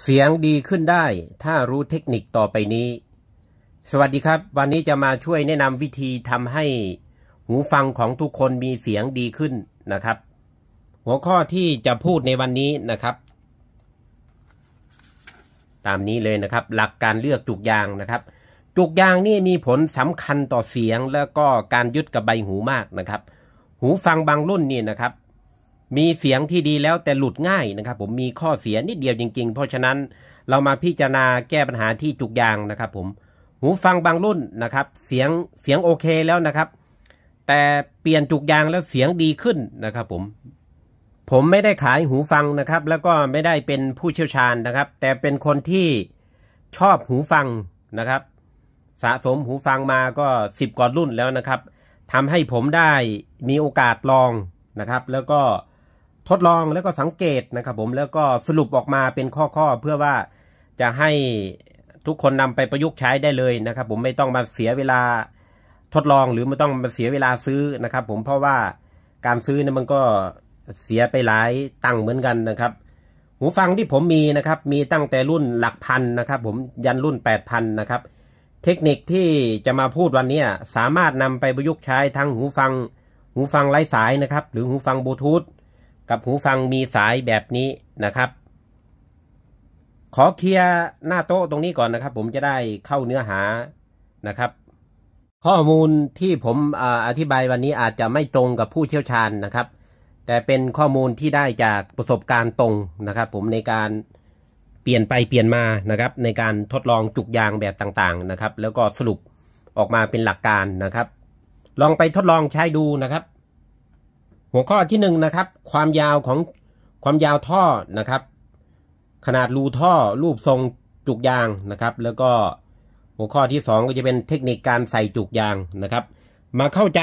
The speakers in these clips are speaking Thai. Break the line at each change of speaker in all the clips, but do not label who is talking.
เสียงดีขึ้นได้ ถ้ารู้เทคนิคต่อไปนี้ สวัสดีครับ วันนี้จะมาช่วยแนะนำวิธีทำให้หูฟังของทุกคนมีเสียงดีขึ้นนะครับ หัวข้อที่จะพูดในวันนี้นะครับ ตามนี้เลยนะครับ หลักการเลือกจุกยางนะครับ จุกยางนี่มีผลสำคัญต่อเสียงแล้วก็การยึดกับใบหูมากนะครับ หูฟังบางรุ่นนี่นะครับมีเสียงที่ดีแล้วแต่หลุดง่ายนะครับ ผมมีข้อเสียนิดเดียวจริง ๆ เพราะฉะนั้นเรามาพิจารณาแก้ปัญหาที่จุกยางนะครับ ผมหูฟังบางรุ่นนะครับ เสียงเสียงโอเคแล้วนะครับ แต่เปลี่ยนจุกยางแล้วเสียงดีขึ้นนะครับ ผมผมไม่ได้ขายหูฟังนะครับ แล้วก็ไม่ได้เป็นผู้เชี่ยวชาญนะครับ แต่เป็นคนที่ชอบหูฟังนะครับสะสมหูฟังมาก็สิบกว่ารุ่นแล้วนะครับทำให้ผมได้มีโอกาสลองนะครับ แล้วก็ทดลองแล้วก็สังเกตนะครับ ผมแล้วก็สรุปออกมาเป็นข้อๆเพื่อว่าจะให้ทุกคนนำไปประยุกต์ใช้ได้เลยนะครับ ผมไม่ต้องมาเสียเวลาทดลองหรือไม่ต้องมาเสียเวลาซื้อนะครับ ผมเพราะว่าการซื้อเนี่ยมันก็เสียไปหลายตังค์เหมือนกันนะครับ หูฟังที่ผมมีนะครับ มีตั้งแต่รุ่นหลักพันนะครับ ผมยันรุ่นแปดพันนะครับ เทคนิคที่จะมาพูดวันนี้สามารถนำไปประยุกต์ใช้ ทั้งหูฟัง หูฟังไร้สายนะครับ หรือหูฟังบลูทูธกับหูฟังมีสายแบบนี้นะครับ ขอเคลียร์หน้าโต๊ะตรงนี้ก่อนนะครับ ผมจะได้เข้าเนื้อหานะครับ ข้อมูลที่ผมอธิบายวันนี้อาจจะไม่ตรงกับผู้เชี่ยวชาญนะครับ แต่เป็นข้อมูลที่ได้จากประสบการณ์ตรงนะครับ ผมในการเปลี่ยนไปเปลี่ยนมานะครับ ในการทดลองจุกยางแบบต่างๆ นะครับ แล้วก็สรุปออกมาเป็นหลักการนะครับ ลองไปทดลองใช้ดูนะครับหัวข้อที่หนึ่งนะครับ ความยาวของความยาวท่อนะครับ ขนาดรูท่อรูปทรงจุกยางนะครับ แล้วก็หัวข้อที่สองก็จะเป็นเทคนิคการใส่จุกยางนะครับ มาเข้าใจ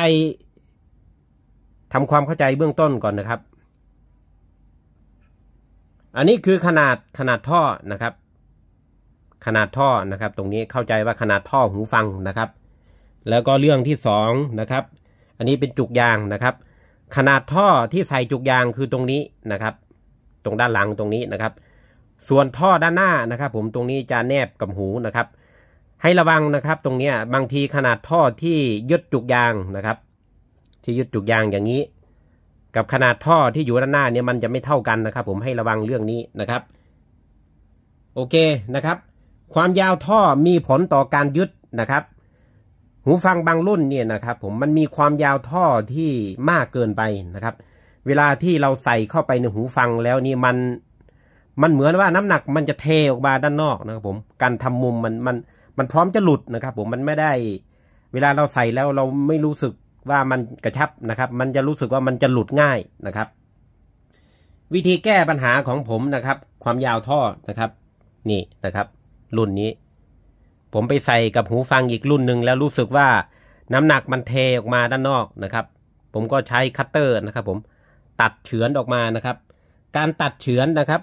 ทำความเข้าใจเบื้องต้นก่อนนะครับ อันนี้คือขนาดขนาดท่อนะครับ ขนาดท่อนะครับ ตรงนี้เข้าใจว่าขนาดท่อหูฟังนะครับ แล้วก็เรื่องที่สองนะครับ อันนี้เป็นจุกยางนะครับขนาดท่อที่ใส่จุกยางคือตรงนี้นะครับ ตรงด้านหลังตรงนี้นะครับ ส่วนท่อด้านหน้านะครับ ผมตรงนี้จะแนบกับหูนะครับ ให้ระวังนะครับ ตรงนี้บางทีขนาดท่อที่ยึดจุกยางนะครับ ที่ยึดจุกยางอย่างนี้ กับขนาดท่อที่อยู่ด้านหน้าเนี่ยมันจะไม่เท่ากันนะครับ ผมให้ระวังเรื่องนี้นะครับ โอเคนะครับ ความยาวท่อมีผลต่อการยึดนะครับหูฟังบางรุ่นเนี่ยนะครับ ผมมันมีความยาวท่อที่มากเกินไปนะครับ เวลาที่เราใส่เข้าไปในหูฟังแล้วนี่มันมันเหมือนว่าน้ำหนักมันจะเทออกมาด้านนอกนะครับ ผมการทำมุมมันมันมันพร้อมจะหลุดนะครับ ผมมันไม่ได้ เวลาเราใส่แล้วเราไม่รู้สึกว่ามันกระชับนะครับ มันจะรู้สึกว่ามันจะหลุดง่ายนะครับ วิธีแก้ปัญหาของผมนะครับ ความยาวท่อนะครับ นี่นะครับ รุ่นนี้ผมไปใส่กับหูฟังอีกรุ่นหนึ่งแล้วรู้สึกว่าน้ำหนักมันเทออกมาด้านนอกนะครับ ผมก็ใช้คัตเตอร์นะครับ ผมตัดเฉือนออกมานะครับ การตัดเฉือนนะครับ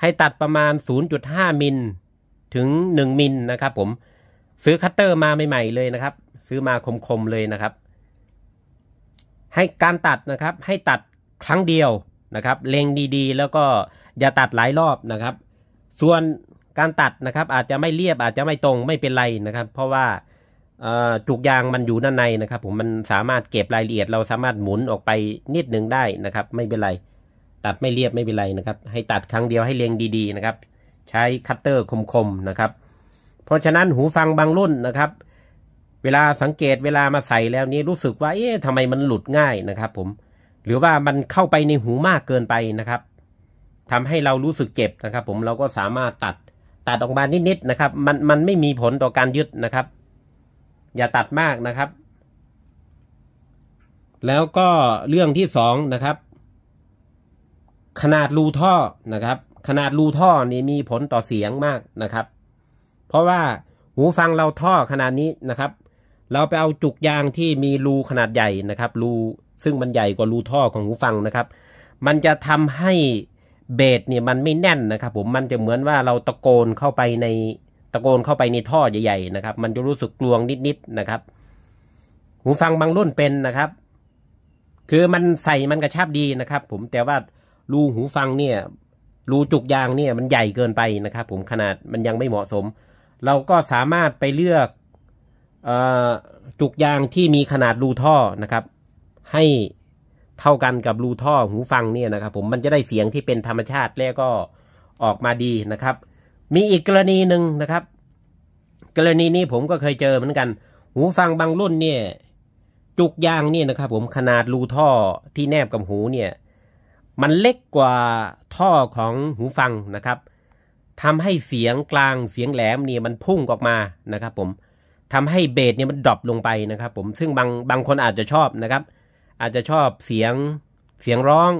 ให้ตัดประมาณ 0.5 มิลถึง 1 มิลนะครับ ผมซื้อคัตเตอร์มาใหม่ๆเลยนะครับ ซื้อมาคมๆเลยนะครับ ให้การตัดนะครับให้ตัดครั้งเดียวนะครับ เล็งดีๆ แล้วก็อย่าตัดหลายรอบนะครับ ส่วนการตัดนะครับอาจจะไม่เรียบอาจจะไม่ตรงไม่เป็นไรนะครับ เพราะว่าจุกยางมันอยู่ด้านในนะครับ ผมมันสามารถเก็บรายละเอียด เราสามารถหมุนออกไปนิดนึงได้นะครับ ไม่เป็นไร ตัดไม่เรียบไม่เป็นไรนะครับ ให้ตัดครั้งเดียวให้เลียงดีๆนะครับ ใช้คัตเตอร์คมๆนะครับ เพราะฉะนั้นหูฟังบางรุ่นนะครับ เวลาสังเกตเวลามาใส่แล้วนี้รู้สึกว่า เอ๊ะทำไมมันหลุดง่ายนะครับ ผมหรือว่ามันเข้าไปในหูมากเกินไปนะครับ ทำให้เรารู้สึกเจ็บนะครับ ผมเราก็สามารถตัดตัดออกมานิดๆนะครับ มันมันไม่มีผลต่อการยึดนะครับ อย่าตัดมากนะครับ แล้วก็เรื่องที่สองนะครับ ขนาดรูท่อนะครับ ขนาดรูท่อนี่มีผลต่อเสียงมากนะครับ เพราะว่าหูฟังเราท่อขนาดนี้นะครับ เราไปเอาจุกยางที่มีรูขนาดใหญ่นะครับรูซึ่งมันใหญ่กว่ารูท่อของหูฟังนะครับ มันจะทำให้เบสเนี่ยมันไม่แน่นนะครับผมมันจะเหมือนว่าเราตะโกนเข้าไปในตะโกนเข้าไปในท่อใหญ่ๆนะครับ มันจะรู้สึกกลวงนิดๆนะครับ หูฟังบางรุ่นเป็นนะครับ คือมันใส่มันกระชับดีนะครับ ผมแต่ว่ารูหูฟังเนี่ย รูจุกยางเนี่ย มันใหญ่เกินไปนะครับ ผมขนาดมันยังไม่เหมาะสม เราก็สามารถไปเลือกอจุกยางที่มีขนาดรูท่อนะครับ ให้เท่ากันกับรูท่อหูฟังเนี่ยนะครับ ผมมันจะได้เสียงที่เป็นธรรมชาติแล้วก็ออกมาดีนะครับ มีอีกกรณีหนึ่งนะครับ กรณีนี้ผมก็เคยเจอเหมือนกัน หูฟังบางรุ่นเนี่ยจุกยางเนี่ยนะครับ ผมขนาดรูท่อที่แนบกับหูเนี่ย มันเล็กกว่าท่อของหูฟังนะครับทำให้เสียงกลางเสียงแหลมเนี่ยมันพุ่งออกมานะครับ ผมทำให้เบสเนี่ยมันดรอปลงไปนะครับ ผมซึ่งบางบางคนอาจจะชอบนะครับอาจจะชอบเสียงเสียงร้อง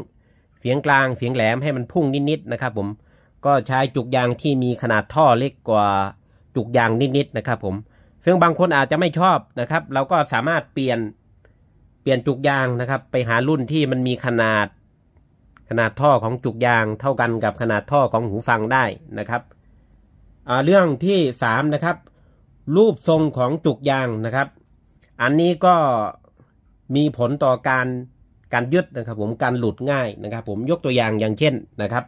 เสียงกลางเสียงแหลมให้มันพุ่งนิดๆนะครับ ผมก็ใช้จุกยางที่มีขนาดท่อเล็กกว่าจุกยางนิดๆนะครับ ผม ซึ่งบางคนอาจจะไม่ชอบนะครับเราก็สามารถเปลี่ยนเปลี่ยนจุกยางนะครับ ไปหารุ่นที่มันมีขนาดขนาดท่อของจุกยางเท่ากันกับขนาดท่อของหูฟังได้นะครับเรื่องที่สามนะครับ รูปทรงของจุกยางนะครับ อันนี้ก็มีผลต่อการการยึดนะครับ ผมการหลุดง่ายนะครับ ผมยกตัวอย่างอย่างเช่นนะครับ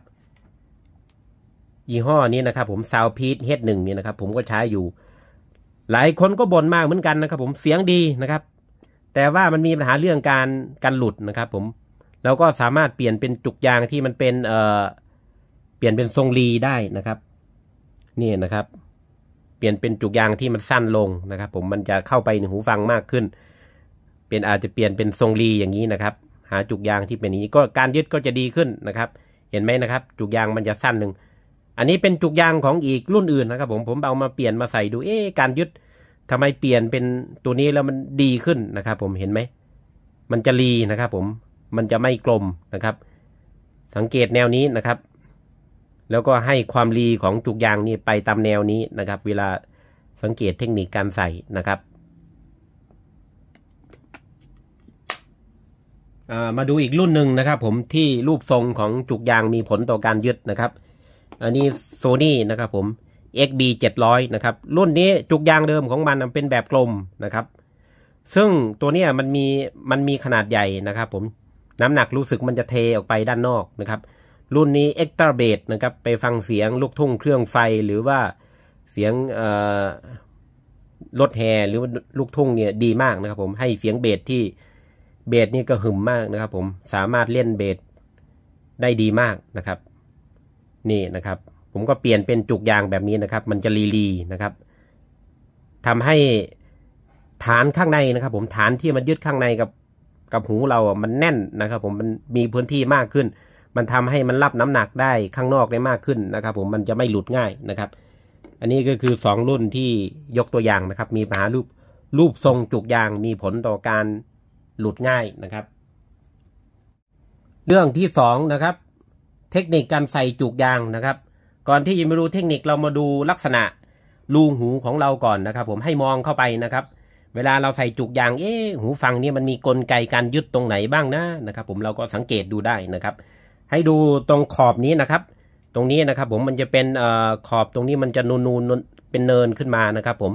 ยี่ห้อนี้นะครับ ผมซาวพีทเฮดหนึ่งเนี่ยนะครับ ผมก็ใช้อยู่ หลายคนก็บ่นมากเหมือนกันนะครับ ผมเสียงดีนะครับ แต่ว่ามันมีปัญหาเรื่องการการหลุดนะครับ ผมแล้วก็สามารถเปลี่ยนเป็นจุกยางที่มันเป็นเอ่อเปลี่ยนเป็นทรงรีได้นะครับนี่นะครับ เปลี่ยนเป็นจุกยางที่มันสั้นลงนะครับ ผมมันจะเข้าไปในหูฟังมากขึ้นเป็นอาจจะเปลี่ยนเป็นทรงรีอย่างนี้นะครับ หาจุกยางที่เป็นนี้ก็การยึดก็จะดีขึ้นนะครับ เห็นไหมนะครับ จุกยางมันจะสั้นหนึ่งอันนี้เป็นจุกยางของอีกรุ่นอื่นนะครับ ผมผมเอามาเปลี่ยนมาใส่ดูเอ๊การยึดทำไมเปลี่ยนเป็นตัวนี้แล้วมันดีขึ้นนะครับ ผมเห็นไหมมันจะรีนะครับ ผมมันจะไม่กลมนะครับ สังเกตแนวนี้นะครับ แล้วก็ให้ความรีของจุกยางนี่ไปตามแนวนี้นะครับ เวลาสังเกตเทคนิคการใส่นะครับมาดูอีกรุ่นหนึ่งนะครับผมที่รูปทรงของจุกยางมีผลต่อการยึดนะครับ อันนี้โซนี่นะครับผม XB 700 นะครับรุ่นนี้จุกยางเดิมของมันเป็นแบบกลมนะครับ ซึ่งตัวนี้มันมีมันมีขนาดใหญ่นะครับผมน้ำหนักรู้สึกมันจะเทออกไปด้านนอกนะครับ รุ่นนี้ e x t r a b a s นะครับ ไปฟังเสียงลูกทุ่งเครื่องไฟหรือว่าเสียงรถแห่หรือลูกทุ่งเนี่ยดีมากนะครับ ผมให้เสียงเบสที่เบสนี่ก็หึมมากนะครับ ผม สามารถเล่นเบสได้ดีมากนะครับ นี่นะครับ ผมก็เปลี่ยนเป็นจุกยางแบบนี้นะครับ มันจะรีรีนะครับ ทำให้ฐานข้างในนะครับ ผมฐานที่มันยึดข้างในกับ กับหูเรา มันแน่นนะครับ ผม มันมีพื้นที่มากขึ้น มันทำให้มันรับน้ำหนักได้ข้างนอกได้มากขึ้นนะครับ ผม มันจะไม่หลุดง่ายนะครับ อันนี้ก็คือ2รุ่นที่ยกตัวอย่างนะครับ มีมหารูปรูปทรงจุกยาง มีผลต่อการหลุดง่ายนะครับ เรื่องที่สองนะครับ เทคนิคการใส่จุกยางนะครับ ก่อนที่จะมาดูเทคนิคเรามาดูลักษณะรูหูของเราก่อนนะครับ ผมให้มองเข้าไปนะครับ เวลาเราใส่ จุกยางเอ๊หูฟังนี่มันมีกลไกการยึดตรงไหนบ้างนะนะครับ ผมเราก็สังเกตดูได้นะครับ ให้ดูตรงขอบนี้นะครับ ตรงนี้นะครับ ผมมันจะเป็นอขอบตรงนี้มันจะนูนๆเป็นเนินขึ้นมานะครับ ผม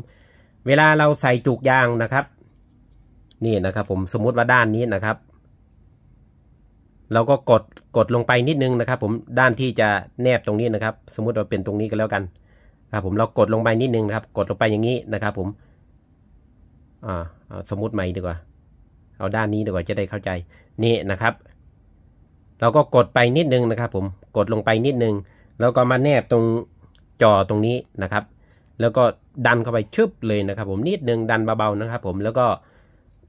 เวลาเราใส่จุกยางนะครับนี่นะครับผมสมมุติว่าด้านนี้นะครับเราก็กดกดลงไปนิดนึงนะครับผมด้านที่จะแนบตรงนี้นะครับ สมมุติว่าเป็นตรงนี้ก็แล้วกัน ครับ ผมเรากดลงไปนิดนึงนะครับ กดลงไปอย่างนี้นะครับ ผมอ่าสมมุติใหม่ดีกว่าเอาด้านนี้ดีกว่าจะได้เข้าใจนี่นะครับเราก็กดไปนิดนึงนะครับผมกดลงไปนิดนึง แล้วก็มาแนบตรงจอตรงนี้นะครับ แล้วก็ดันเข้าไปชึบเลยนะครับ ผมนิดนึงดันเบาๆนะครับ ผมแล้วก็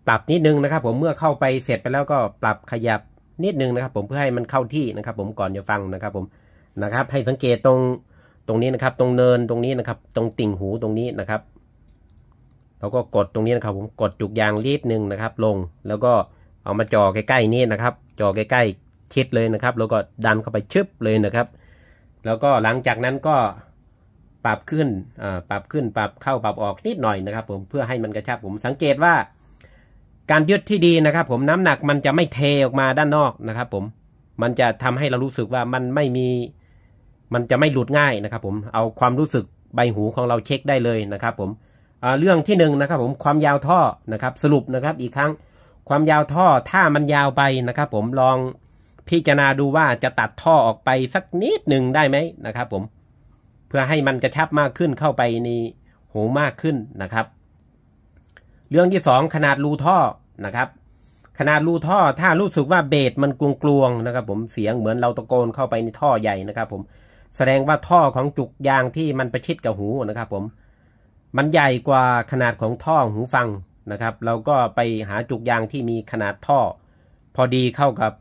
ปรับนิดนึงนะครับ ผมเมื่อเข้าไปเสร็จไปแล้วก็ปรับขยับนิดนึงนะครับ ผมเพื่อให้มันเข้าที่นะครับผมก่อนจะฟังนะครับผมนะครับให้สังเกตตรงตรงนี้นะครับ ตรงเนินตรงนี้นะครับ ตรงติ่งหูตรงนี้นะครับ เราก็กดตรงนี้นะครับ ผมกดจุกยางรีบหนึ่งนะครับ ลงแล้วก็เอามาจ่อใกล้ๆนี้นะครับจ่อใกล้ๆชิดเลยนะครับ แล้วก็ดันเข้าไปชึบเลยนะครับ แล้วก็หลังจากนั้นก็ปรับขึ้นปรับขึ้นปรับเข้าปรับออกนิดหน่อยนะครับ ผมเพื่อให้มันกระชับ ผมสังเกตว่าการยึดที่ดีนะครับ ผมน้ำหนักมันจะไม่เทออกมาด้านนอกนะครับ ผมมันจะทำให้เรารู้สึกว่ามันไม่มีมันจะไม่หลุดง่ายนะครับ ผมเอาความรู้สึกใบหูของเราเช็คได้เลยนะครับ ผมเรื่องที่หนึ่งนะครับ ผมความยาวท่อนะครับ สรุปนะครับ อีกครั้งความยาวท่อถ้ามันยาวไปนะครับ ผมลองพิจารณาดูว่าจะตัดท่อออกไปสักนิดหนึ่งได้ไหมนะครับ ผมเพื่อให้มันกระชับมากขึ้นเข้าไปในหูมากขึ้นนะครับ เรื่องที่สองขนาดรูท่อนะครับขนาดรูท่อถ้ารู้สึกว่าเบสมันกลวงๆนะครับ ผมเสียงเหมือนเราตะโกนเข้าไปในท่อใหญ่นะครับ ผมแสดงว่าท่อของจุกยางที่มันประชิดกับหูนะครับ ผมมันใหญ่กว่าขนาดของท่อหูฟังนะครับ เราก็ไปหาจุกยางที่มีขนาดท่อ พอดีเข้ากับ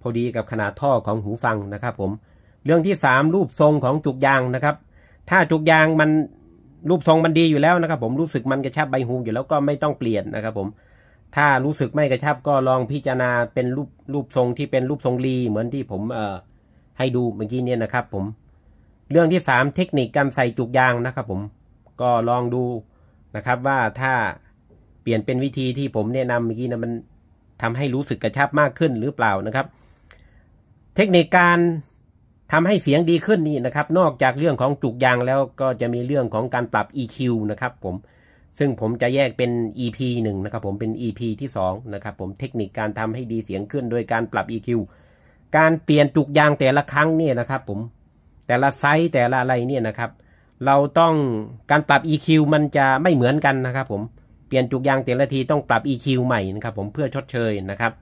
พอดีกับขนาดท่อของหูฟังนะครับ ผมเรื่องที่สามรูปทรงของจุกยางนะครับ ถ้าจุกยางมันรูปทรงมันดีอยู่แล้วนะครับ ผมรู้สึกมันกระชับใบหูอยู่แล้วก็ไม่ต้องเปลี่ยนนะครับผมถ้ารู้สึกไม่กระชับก็ลองพิจารณาเป็นรูปรูปทรงที่เป็นรูปทรงรีเหมือนที่ผมเอ่อให้ดูเมื่อกี้เนี่ยนะครับ ผมเรื่องที่สามเทคนิคการใส่จุกยางนะครับ ผมก็ลองดูนะครับ ว่าถ้าเปลี่ยนเป็นวิธีที่ผมแนะนำเมื่อกี้นะมันทำให้รู้สึกกระชับมากขึ้นหรือเปล่านะครับ เทคนิคการทำให้เสียงดีขึ้นนี่นะครับ นอกจากเรื่องของจุกยางแล้วก็จะมีเรื่องของการปรับ EQ นะครับ ผมซึ่งผมจะแยกเป็น EP 1นะครับผมเป็น EP ที่2นะครับผมเทคนิคการทำให้ดีเสียงขึ้นโดยการปรับ EQ การเปลี่ยนจุกยางแต่ละครั้งเนี่ยนะครับ ผมแต่ละไซส์แต่ละอะไรเนี่ยนะครับ เราต้องการปรับ EQ มันจะไม่เหมือนกันนะครับ ผมเปลี่ยนจุกยางแต่ละทีต้องปรับ EQ ใหม่นะครับ ผมเพื่อชดเชยนะครับ